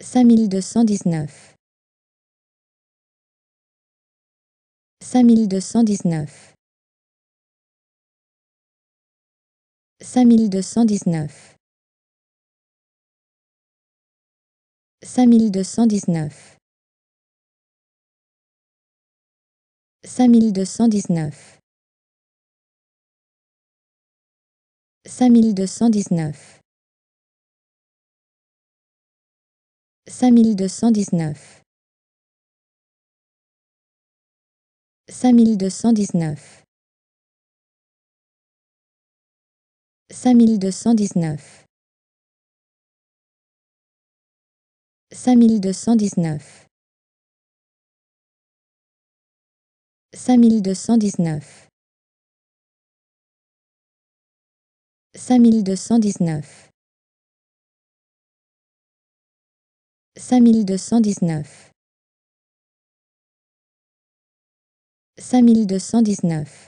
5219 5219 5219 5219 5219 5219 5219 5219 5219 5219 5219 5219 5219 5219